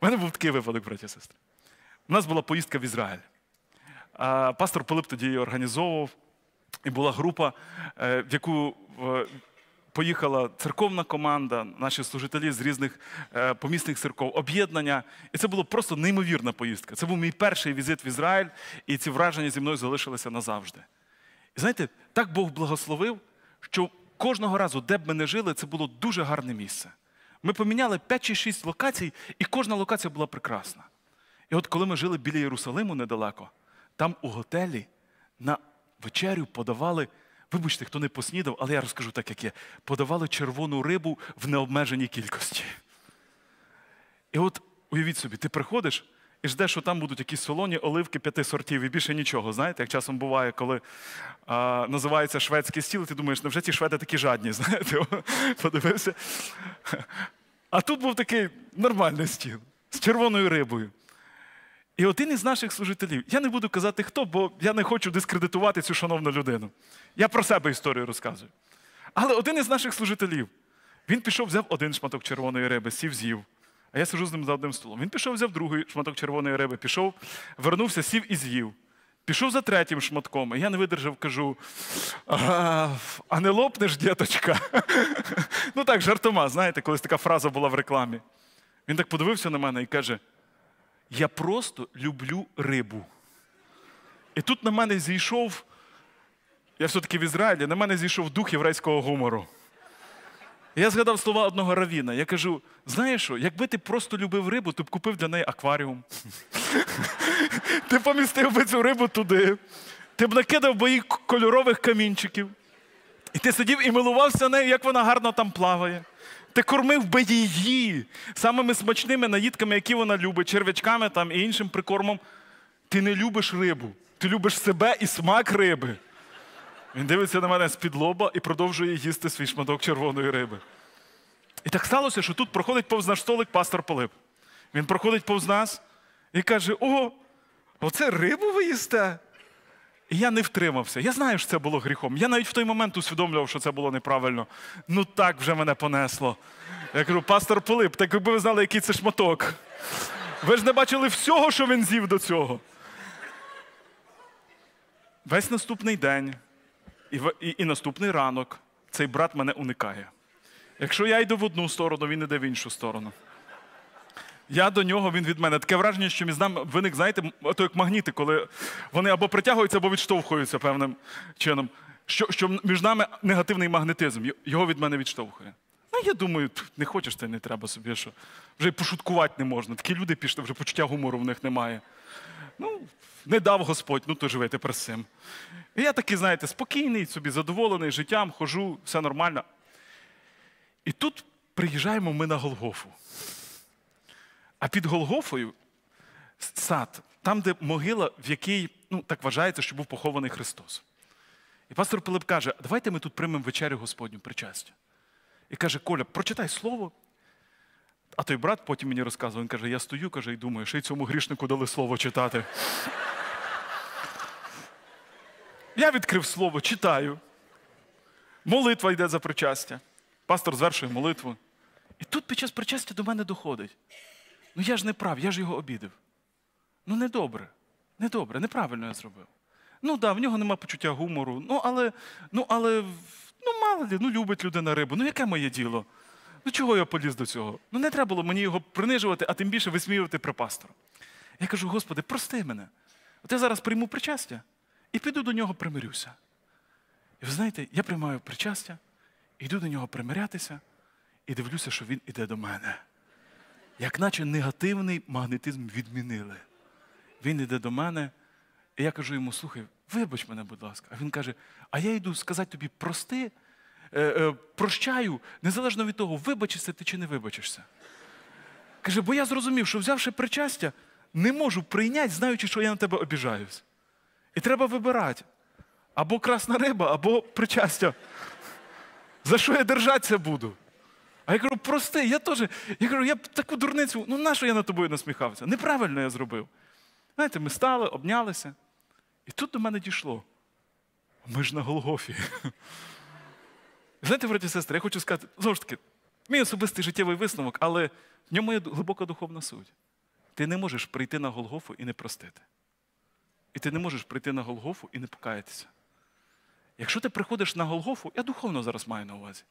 A: У мене був такий випадок, браті і сестри. У нас була поїздка в Ізраїль. Пастор Пилип тоді її організовував, і була група, е, в яку поїхала церковна команда, наші служителі з різних е, помісних церков, об'єднання. І це була просто неймовірна поїздка. Це був мій перший візит в Ізраїль, і ці враження зі мною залишилися назавжди. І знаєте, так Бог благословив, що кожного разу, де б ми не жили, це було дуже гарне місце. Ми поміняли 5 чи 6 локацій, і кожна локація була прекрасна. І от коли ми жили біля Єрусалиму недалеко, там у готелі на вечерю подавали Вибачте, хто не поснідав, але я розкажу так, як є. Подавали червону рибу в необмеженій кількості. І от уявіть собі, ти приходиш і ждеш, що там будуть якісь солоні оливки п'яти сортів і більше нічого. Знаєте, як часом буває, коли а, називається шведський стіл, і ти думаєш, невже «Ну, ці шведи такі жадні, <laughs> знаєте, подивився. А тут був такий нормальний стіл з червоною рибою. І один із наших служителів, я не буду казати хто, бо я не хочу дискредитувати цю шановну людину. Я про себе історію розказую. Але один із наших служителів, він пішов, взяв один шматок червоної риби, сів, з'їв. А я сижу з ним за одним столом. Він пішов, взяв другий шматок червоної риби, пішов, вернувся, сів і з'їв. Пішов за третім шматком, і я не видержав, кажу: а, а не лопнеш, діточка? <laughs> Ну так, жартома, знаєте, колись така фраза була в рекламі. Він так подивився на мене і каже: я просто люблю рибу. І тут на мене зійшов, я все-таки в Ізраїлі, на мене зійшов дух єврейського гумору. Я згадав слова одного равіна. Я кажу: знаєш, що, якби ти просто любив рибу, ти б купив для неї акваріум. <laughs> Ти помістив би цю рибу туди, ти б накидав бої кольорових камінчиків. І ти сидів і милувався нею, як вона гарно там плаває. Ти кормив би її самими смачними наїдками, які вона любить, червячками там і іншим прикормом. Ти не любиш рибу, ти любиш себе і смак риби. Він дивиться на мене з-під лоба і продовжує їсти свій шматок червоної риби. І так сталося, що тут проходить повз наш столик пастор Пилип. Він проходить повз нас і каже: О, оце рибу ви їсте? І я не втримався. Я знаю, що це було гріхом. Я навіть в той момент усвідомлював, що це було неправильно. Ну так вже мене понесло. Я кажу, пастор Пилип, так якби ви знали, який це шматок. Ви ж не бачили всього, що він з'їв до цього. Весь наступний день і, і, і наступний ранок цей брат мене уникає. Якщо я йду в одну сторону, він іде в іншу сторону. Я до нього, він від мене. Таке враження, що між нами виник, знаєте, то як магніти, коли вони або притягуються, або відштовхуються певним чином. Що що між нами негативний магнетизм, його від мене відштовхує. Ну, я думаю, не хочеш ти, не треба собі, що вже й пошуткувати не можна. Такі люди пішли, вже почуття гумору в них немає. Ну, не дав Господь, ну то живи тепер сим. І я такий, знаєте, спокійний, собі задоволений життям, хожу, все нормально. І тут приїжджаємо ми на Голгофу. А під Голгофою сад, там, де могила, в якій ну, так вважається, що був похований Христос. І пастор Пилип каже: давайте ми тут приймемо вечерю Господню причастя. І каже, Коля, прочитай слово. А той брат потім мені розказував, він каже, я стою каже, і думаю, що й цьому грішнику дали слово читати. Я відкрив слово, читаю. Молитва йде за причастя. Пастор звершує молитву. І тут під час причастя до мене доходить. Ну я ж не прав, я ж його обідав. Ну, недобре, недобре, неправильно я зробив. Ну да, в нього нема почуття гумору. Ну, але, ну, але, ну, мало ли, ну любить людина рибу. Ну, яке моє діло? Ну, чого я поліз до цього? Ну, не треба було мені його принижувати, а тим більше висміювати про пастора. Я кажу, Господи, прости мене. От я зараз прийму причастя і піду до нього примирюся. І ви знаєте, я приймаю причастя, йду до нього примирятися і дивлюся, що він іде до мене як наче негативний магнетизм відмінили. Він йде до мене, і я кажу йому: слухай, вибач мене, будь ласка. А він каже: А я йду сказати тобі прости, е, е, прощаю, незалежно від того, вибачишся ти чи не вибачишся. Каже, бо я зрозумів, що взявши причастя, не можу прийняти, знаючи, що я на тебе обіжаюсь. І треба вибирати. Або красна риба, або причастя. За що я держатися буду? А я кажу, прости, я теж. Я кажу, я таку дурницю, ну нащо я над тобою насміхався? Неправильно я зробив. Знаєте, ми стали, обнялися. І тут до мене дійшло. Ми ж на Голгофі. Знаєте, браті сестри, я хочу сказати, знову ж таки, мій особистий життєвий висновок, але в ньому є глибока духовна суть. Ти не можеш прийти на Голгофу і не простити. І ти не можеш прийти на Голгофу і не покаятися. Якщо ти приходиш на Голгофу, я духовно зараз маю на увазі.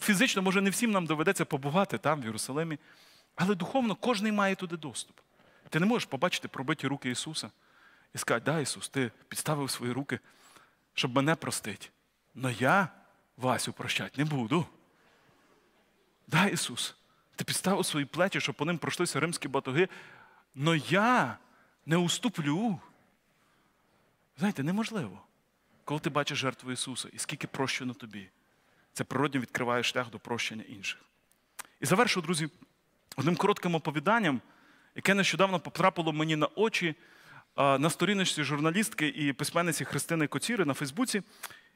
A: Фізично, може, не всім нам доведеться побувати там, в Єрусалимі, але духовно кожен має туди доступ. Ти не можеш побачити пробиті руки Ісуса і сказати, да, Ісус, ти підставив свої руки, щоб мене простить. Но я Васю прощать не буду. Да, Ісус, ти підставив свої плечі, щоб по ним пройшлися римські батуги. Но я не уступлю. Знаєте, неможливо, коли ти бачиш жертву Ісуса і скільки прощено тобі це природньо відкриває шлях до прощення інших. І завершу, друзі, одним коротким оповіданням, яке нещодавно потрапило мені на очі на сторіночці журналістки і письменниці Христини Коціри на Фейсбуці.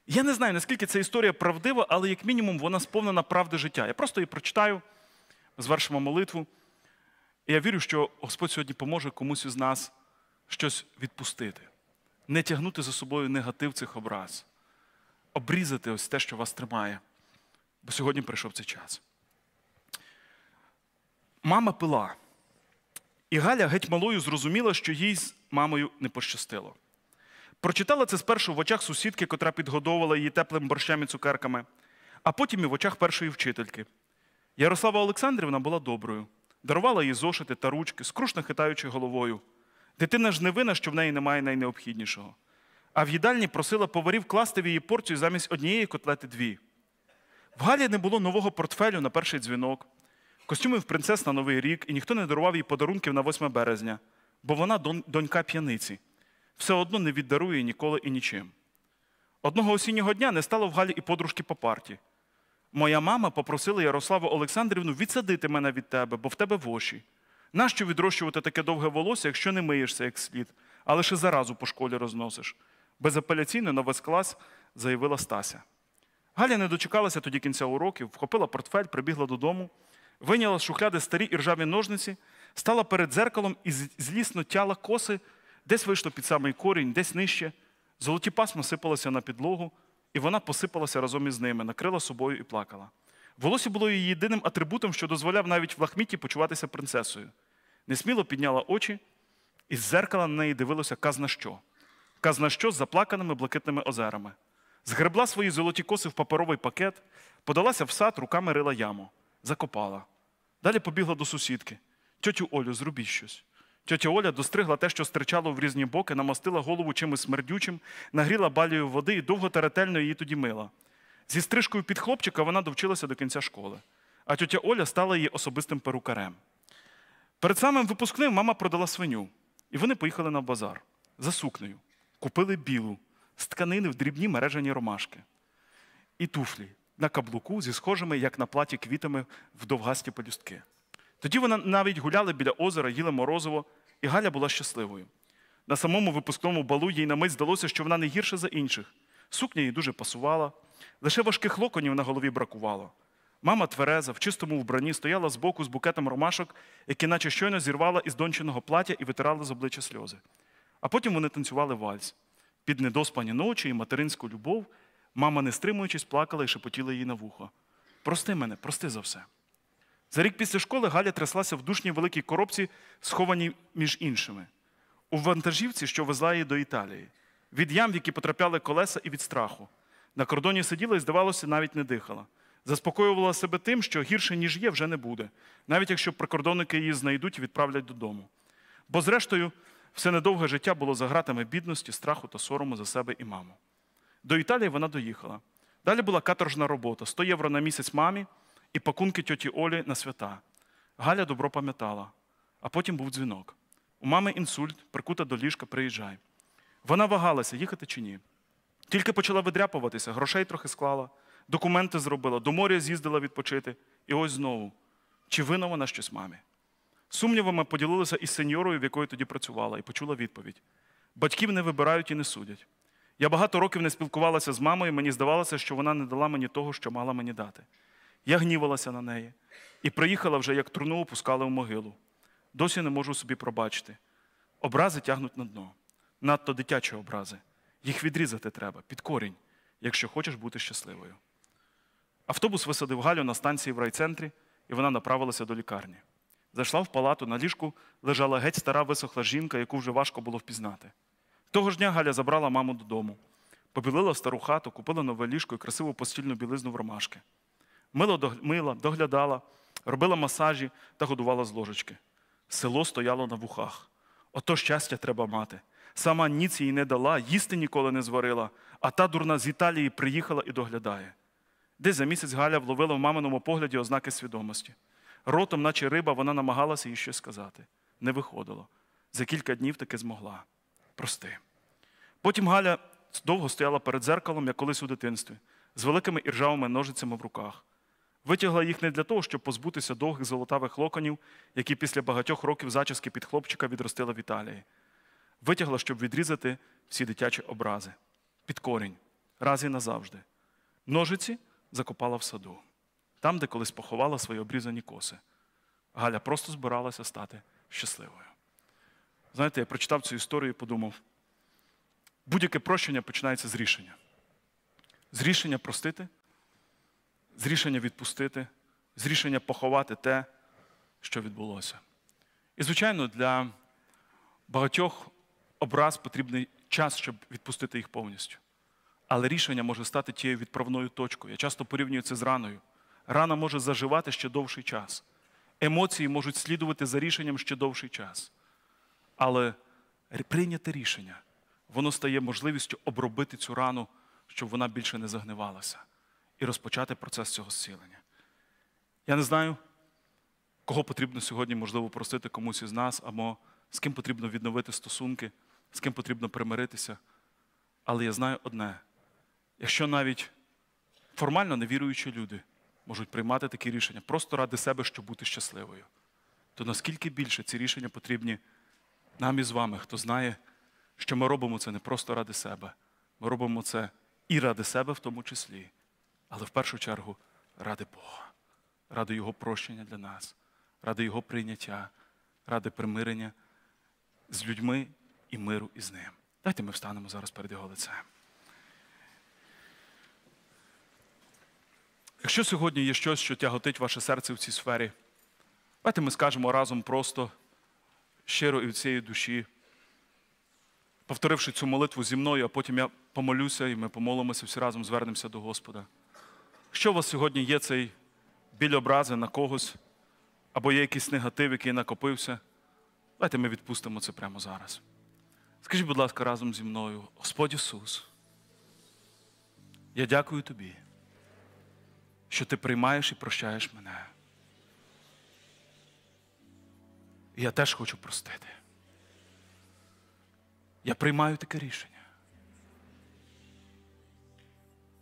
A: Я не знаю, наскільки ця історія правдива, але як мінімум вона сповнена правди життя. Я просто її прочитаю, звершимо молитву. І я вірю, що Господь сьогодні поможе комусь із нас щось відпустити, не тягнути за собою негатив цих образ, обрізати ось те, що вас тримає. Бо сьогодні прийшов цей час. Мама пила. І Галя геть малою зрозуміла, що їй з мамою не пощастило. Прочитала це спершу в очах сусідки, котра підгодовувала її теплим борщем і цукерками, а потім і в очах першої вчительки. Ярослава Олександрівна була доброю, дарувала їй зошити та ручки, скрушно хитаючи головою. Дитина ж не вина, що в неї немає найнеобхіднішого. А в їдальні просила поварів класти в її порцію замість однієї котлети дві. В Галі не було нового портфелю на перший дзвінок, костюмів принцес на Новий рік, і ніхто не дарував їй подарунків на 8 березня, бо вона донька п'яниці, все одно не віддарує ніколи і нічим. Одного осіннього дня не стало в Галі і подружки по парті. Моя мама попросила Ярославу Олександрівну відсадити мене від тебе, бо в тебе воші. Нащо відрощувати таке довге волосся, якщо не миєшся як слід, а лише заразу по школі розносиш? Безапеляційно на весь клас заявила Стася. Галя не дочекалася тоді кінця уроків, вхопила портфель, прибігла додому, вийняла з шухляди старі і ржаві ножниці, стала перед дзеркалом і злісно тяла коси, десь вийшло під самий корінь, десь нижче. Золоті пасма сипалися на підлогу, і вона посипалася разом із ними, накрила собою і плакала. Волосся було її єдиним атрибутом, що дозволяв навіть в лахміті почуватися принцесою. Несміло підняла очі, і з зеркала на неї дивилося казна що. Казна що з заплаканими блакитними озерами згребла свої золоті коси в паперовий пакет, подалася в сад, руками рила яму, закопала. Далі побігла до сусідки. Тьотю Олю, зробіть щось. Тьотя Оля достригла те, що стирчало в різні боки, намастила голову чимось смердючим, нагріла балію води і довго та ретельно її тоді мила. Зі стрижкою під хлопчика вона довчилася до кінця школи, а тьотя Оля стала її особистим перукарем. Перед самим випускним мама продала свиню, і вони поїхали на базар за сукнею, купили білу з тканини в дрібні мережені ромашки і туфлі на каблуку зі схожими, як на платі квітами в довгасті полюстки. Тоді вона навіть гуляла біля озера, їла морозиво, і Галя була щасливою. На самому випускному балу їй на мить здалося, що вона не гірша за інших. Сукня їй дуже пасувала, лише важких локонів на голові бракувало. Мама Твереза в чистому вбранні стояла збоку з букетом ромашок, які наче щойно зірвала із дончиного плаття і витирала з обличчя сльози. А потім вони танцювали вальс. Під недоспані ночі і материнську любов, мама, не стримуючись, плакала і шепотіла їй на вухо. Прости мене, прости за все. За рік після школи Галя тряслася в душній великій коробці, схованій між іншими, у вантажівці, що везла її до Італії, від ям, в які потрапляли колеса і від страху. На кордоні сиділа і, здавалося, навіть не дихала. Заспокоювала себе тим, що гірше, ніж є, вже не буде, навіть якщо прикордонники її знайдуть і відправлять додому. Бо, зрештою, все недовге життя було за гратами бідності, страху та сорому за себе і маму. До Італії вона доїхала. Далі була каторжна робота: 100 євро на місяць мамі і пакунки тьоті Олі на свята. Галя добро пам'ятала, а потім був дзвінок. У мами інсульт, прикута до ліжка, приїжджай. Вона вагалася, їхати чи ні. Тільки почала видряпуватися, грошей трохи склала, документи зробила, до моря з'їздила відпочити. І ось знову: чи вина вона щось мамі? Сумнівами поділилася із сеньорою, в якої тоді працювала, і почула відповідь: батьків не вибирають і не судять. Я багато років не спілкувалася з мамою, мені здавалося, що вона не дала мені того, що мала мені дати. Я гнівалася на неї і приїхала вже, як труну опускали в могилу. Досі не можу собі пробачити. Образи тягнуть на дно, надто дитячі образи. Їх відрізати треба під корінь, якщо хочеш бути щасливою. Автобус висадив Галю на станції в райцентрі, і вона направилася до лікарні. Зайшла в палату, на ліжку лежала геть стара висохла жінка, яку вже важко було впізнати. Того ж дня Галя забрала маму додому, побілила стару хату, купила нове ліжко і красиву постільну білизну в ромашки. Мило мила, доглядала, робила масажі та годувала з ложечки. Село стояло на вухах. Ото щастя треба мати. Сама ніц їй не дала, їсти ніколи не зварила, а та дурна з Італії приїхала і доглядає. Десь за місяць Галя вловила в маминому погляді ознаки свідомості ротом, наче риба, вона намагалася їй щось сказати. Не виходило. За кілька днів таки змогла. Прости. Потім Галя довго стояла перед зеркалом, як колись у дитинстві, з великими іржавими ножицями в руках. Витягла їх не для того, щоб позбутися довгих золотавих локонів, які після багатьох років зачіски під хлопчика відростила в Італії. Витягла, щоб відрізати всі дитячі образи. Під корінь. Раз і назавжди. Ножиці закопала в саду там, де колись поховала свої обрізані коси. Галя просто збиралася стати щасливою. Знаєте, я прочитав цю історію і подумав: будь-яке прощення починається з рішення. З рішення простити, з рішення відпустити, з рішення поховати те, що відбулося. І, звичайно, для багатьох образ потрібний час, щоб відпустити їх повністю. Але рішення може стати тією відправною точкою. Я часто порівнюю це з раною рана може заживати ще довший час. Емоції можуть слідувати за рішенням ще довший час. Але прийняте рішення, воно стає можливістю обробити цю рану, щоб вона більше не загнивалася, і розпочати процес цього зцілення. Я не знаю, кого потрібно сьогодні, можливо, просити комусь із нас, або з ким потрібно відновити стосунки, з ким потрібно примиритися. Але я знаю одне: якщо навіть формально невіруючі люди можуть приймати такі рішення просто ради себе, щоб бути щасливою, то наскільки більше ці рішення потрібні нам і з вами, хто знає, що ми робимо це не просто ради себе, ми робимо це і ради себе в тому числі, але в першу чергу ради Бога, ради Його прощення для нас, ради Його прийняття, ради примирення з людьми і миру із ним. Дайте ми встанемо зараз перед його лицем. Якщо сьогодні є щось, що тяготить ваше серце в цій сфері, давайте ми скажемо разом просто, щиро і в цієї душі, повторивши цю молитву зі мною, а потім я помолюся і ми помолимося всі разом, звернемося до Господа. Що у вас сьогодні є цей біль образи на когось, або є якийсь негатив, який накопився, давайте ми відпустимо це прямо зараз. Скажіть, будь ласка, разом зі мною, Господь Ісус, я дякую Тобі що ти приймаєш і прощаєш мене. І я теж хочу простити. Я приймаю таке рішення.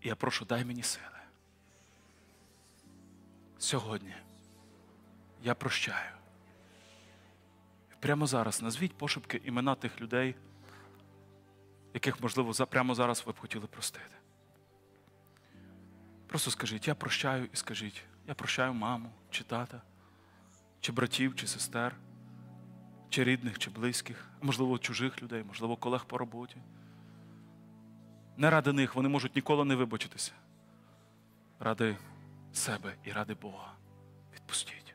A: І я прошу, дай мені сили. Сьогодні я прощаю. Прямо зараз назвіть пошепки імена тих людей, яких, можливо, прямо зараз ви б хотіли простити. Просто скажіть, я прощаю і скажіть, я прощаю маму, чи тата, чи братів, чи сестер, чи рідних, чи близьких, можливо, чужих людей, можливо, колег по роботі. Не ради них вони можуть ніколи не вибачитися. Ради себе і ради Бога. Відпустіть.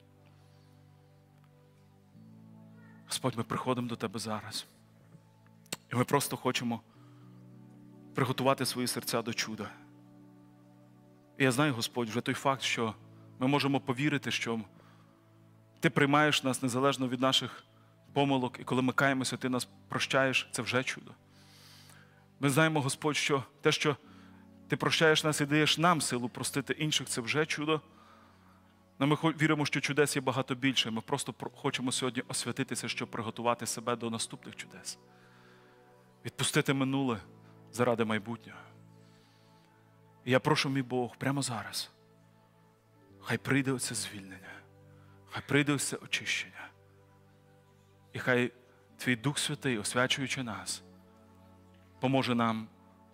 A: Господь, ми приходимо до Тебе зараз. І ми просто хочемо приготувати свої серця до чуда. І я знаю, Господь, вже той факт, що ми можемо повірити, що Ти приймаєш нас незалежно від наших помилок, і коли ми каємося, ти нас прощаєш, це вже чудо. Ми знаємо, Господь, що те, що Ти прощаєш нас і даєш нам силу простити інших, це вже чудо. Но ми віримо, що чудес є багато більше. Ми просто хочемо сьогодні освятитися, щоб приготувати себе до наступних чудес, відпустити минуле заради майбутнього я прошу, мій Бог, прямо зараз. Хай прийде оце звільнення, хай прийде оце очищення. І хай Твій Дух Святий, освячуючи нас, поможе нам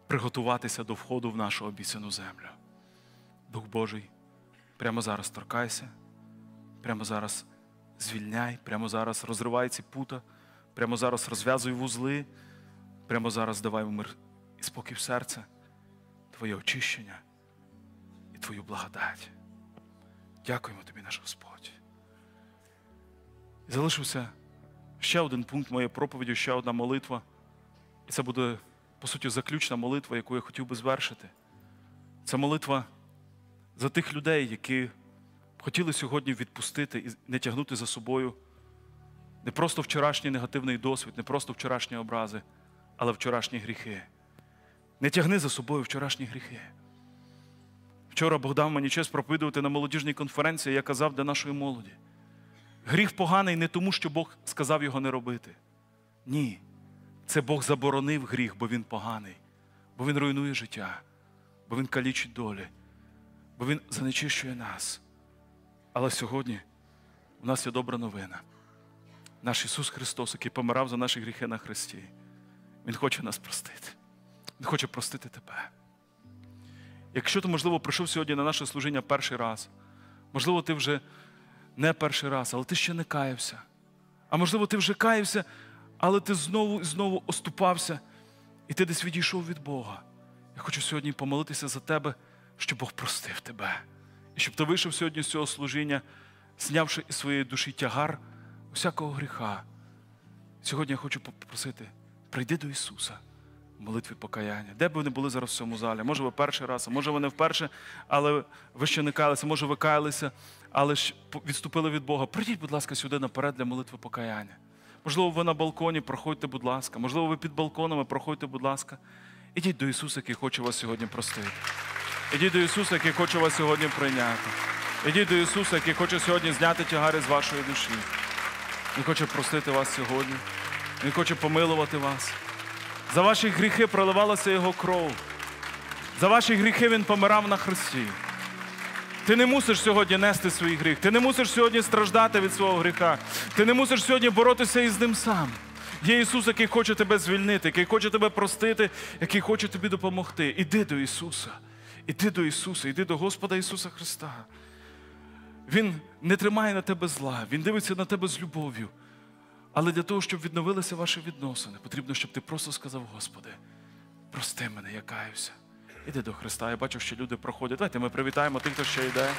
A: приготуватися до входу в нашу обіцяну землю. Дух Божий, прямо зараз торкайся, прямо зараз звільняй, прямо зараз розривай ці пута, прямо зараз розв'язуй вузли, прямо зараз давай мир і спокій в серце. Твоє очищення і Твою благодать. Дякуємо тобі, наш Господь. І залишився ще один пункт моєї проповіді, ще одна молитва. І це буде, по суті, заключна молитва, яку я хотів би звершити. Це молитва за тих людей, які хотіли сьогодні відпустити і не тягнути за собою не просто вчорашній негативний досвід, не просто вчорашні образи, але вчорашні гріхи. Не тягни за собою вчорашні гріхи. Вчора Бог дав мені честь проповідувати на молодіжній конференції, я казав для нашої молоді. Гріх поганий не тому, що Бог сказав його не робити. Ні. Це Бог заборонив гріх, бо він поганий, бо він руйнує життя, бо він калічить долі, бо він занечищує нас. Але сьогодні у нас є добра новина. Наш Ісус Христос, який помирав за наші гріхи на Христі, Він хоче нас простити. Він хоче простити тебе. Якщо ти, можливо, прийшов сьогодні на наше служіння перший раз, можливо, ти вже не перший раз, але ти ще не каявся. А можливо, ти вже каявся, але ти знову і знову оступався, і ти десь відійшов від Бога. Я хочу сьогодні помолитися за тебе, щоб Бог простив тебе. І щоб ти вийшов сьогодні з цього служіння, знявши із своєї душі тягар усякого гріха. Сьогодні я хочу попросити: прийди до Ісуса молитві покаяння. Де б вони були зараз в цьому залі? Може, ви перший раз, а може вони вперше, але ви ще не каялися, може ви каялися, але ж відступили від Бога. Прийдіть, будь ласка, сюди наперед для молитви покаяння. Можливо, ви на балконі, проходьте, будь ласка. Можливо, ви під балконами, проходьте, будь ласка. Ідіть до Ісуса, який хоче вас сьогодні простити. Ідіть до Ісуса, який хоче вас сьогодні прийняти. Ідіть до Ісуса, який хоче сьогодні зняти тягари з вашої душі. Він хоче простити вас сьогодні. Він хоче помилувати вас. За ваші гріхи проливалася Його кров. За ваші гріхи Він помирав на хресті. Ти не мусиш сьогодні нести свій гріх, ти не мусиш сьогодні страждати від свого гріха, ти не мусиш сьогодні боротися із ним сам. Є Ісус, який хоче тебе звільнити, який хоче тебе простити, який хоче тобі допомогти. Іди до Ісуса, іди до Ісуса, іди до Господа Ісуса Христа. Він не тримає на тебе зла, Він дивиться на тебе з любов'ю. Але для того, щоб відновилися ваші відносини, потрібно, щоб ти просто сказав, Господи, прости мене, я каюся. Іди до Христа. Я бачу, що люди проходять. Давайте ми привітаємо тих, хто ще йде.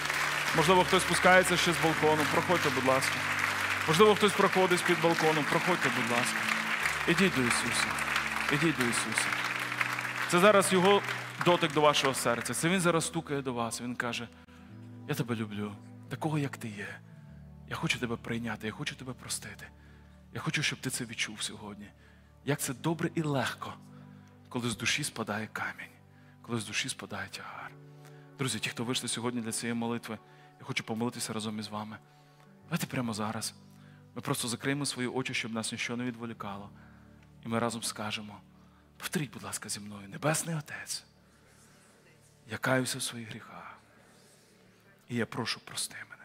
A: Можливо, хтось спускається ще з балкону. Проходьте, будь ласка. Можливо, хтось проходить під балконом. Проходьте, будь ласка. Ідіть до Ісуса. Ідіть до Ісуса. Це зараз Його дотик до вашого серця. Це Він зараз стукає до вас. Він каже: Я тебе люблю, такого, як ти є. Я хочу тебе прийняти, я хочу тебе простити. Я хочу, щоб ти це відчув сьогодні. Як це добре і легко, коли з душі спадає камінь, коли з душі спадає тягар. Друзі, ті, хто вийшли сьогодні для цієї молитви, я хочу помолитися разом із вами. Давайте прямо зараз. Ми просто закриємо свої очі, щоб нас нічого не відволікало. І ми разом скажемо: повторіть, будь ласка, зі мною, Небесний Отець. Я каюся в своїх гріхах. І я прошу, прости мене.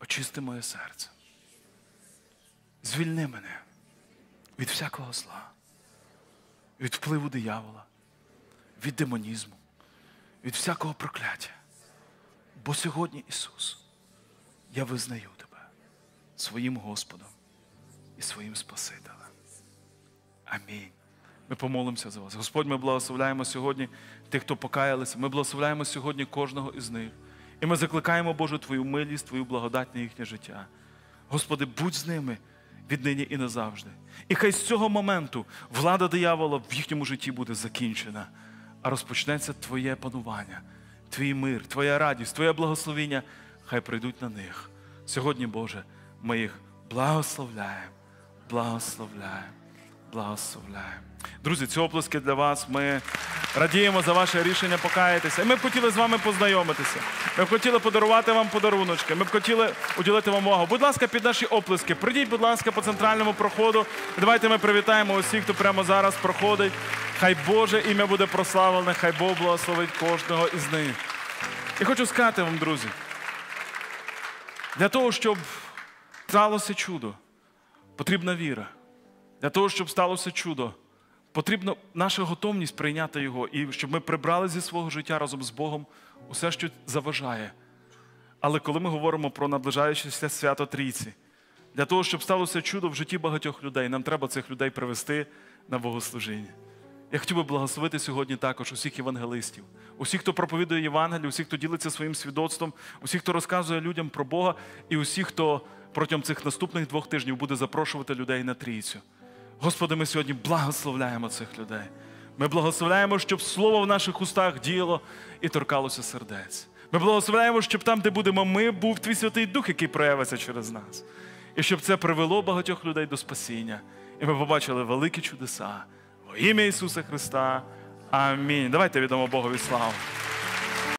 A: Очисти моє серце. Звільни мене від всякого зла, від впливу диявола, від демонізму, від всякого прокляття. Бо сьогодні, Ісус, я визнаю Тебе своїм Господом і своїм Спасителем. Амінь. Ми помолимося за вас. Господь, ми благословляємо сьогодні тих, хто покаялися. Ми благословляємо сьогодні кожного із них. І ми закликаємо, Боже, Твою милість, Твою благодать на їхнє життя. Господи, будь з ними віднині і назавжди. І хай з цього моменту влада диявола в їхньому житті буде закінчена, а розпочнеться Твоє панування, твій мир, Твоя радість, Твоє благословіння. Хай прийдуть на них. Сьогодні, Боже, ми їх благословляємо, благословляємо, благословляємо. Друзі, ці оплески для вас. Ми радіємо за ваше рішення покаятися. І ми б хотіли з вами познайомитися. Ми б хотіли подарувати вам подаруночки. Ми б хотіли уділити вам увагу. Будь ласка, під наші оплески. Прийдіть, будь ласка, по центральному проходу. Давайте ми привітаємо усіх, хто прямо зараз проходить. Хай Боже ім'я буде прославлене, хай Бог благословить кожного із них. І хочу сказати вам, друзі, для того, щоб сталося чудо, потрібна віра. Для того, щоб сталося чудо. Потрібна наша готовність прийняти Його, і щоб ми прибрали зі свого життя разом з Богом усе, що заважає. Але коли ми говоримо про наближаючеся свято Трійці, для того, щоб сталося чудо в житті багатьох людей, нам треба цих людей привести на богослужіння. Я хотів би благословити сьогодні також усіх євангелистів, усіх, хто проповідує Євангелію, усіх, хто ділиться своїм свідоцтвом, усіх, хто розказує людям про Бога, і усіх, хто протягом цих наступних двох тижнів буде запрошувати людей на трійцю. Господи, ми сьогодні благословляємо цих людей. Ми благословляємо, щоб слово в наших устах діяло і торкалося сердець. Ми благословляємо, щоб там, де будемо, ми був твій святий Дух, який проявиться через нас. І щоб це привело багатьох людей до спасіння. І ми побачили великі чудеса во ім'я Ісуса Христа. Амінь. Давайте відомо Богові славу.